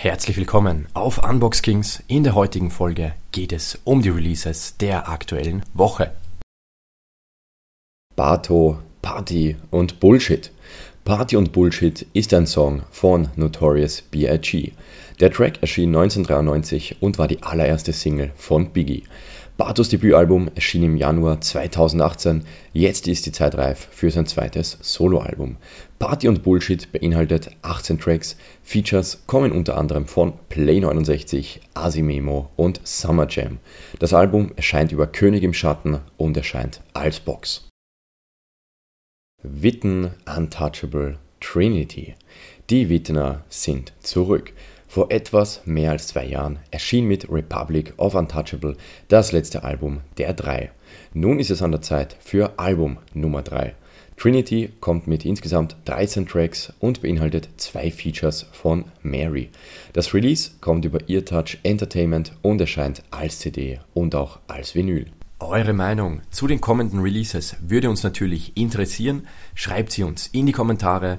Herzlich willkommen auf Unbox Kings. In der heutigen Folge geht es um die Releases der aktuellen Woche. Bato, Party und Bullshit. Party und Bullshit ist ein Song von Notorious B.I.G. Der Track erschien 1993 und war die allererste Single von Biggie. Bartos Debütalbum erschien im Januar 2018. Jetzt ist die Zeit reif für sein zweites Soloalbum. Party und Bullshit beinhaltet 18 Tracks. Features kommen unter anderem von Play 69, Asimemo und Summer Jam. Das Album erscheint über König im Schatten und erscheint als Box. Witten Untouchable Trinity. Die Wittener sind zurück. Vor etwas mehr als zwei Jahren erschien mit Republic of Untouchable das letzte Album der drei. Nun ist es an der Zeit für Album Nummer drei. Trinity kommt mit insgesamt 13 Tracks und beinhaltet zwei Features von Mary. Das Release kommt über Eartouch Entertainment und erscheint als CD und auch als Vinyl. Eure Meinung zu den kommenden Releases würde uns natürlich interessieren. Schreibt sie uns in die Kommentare.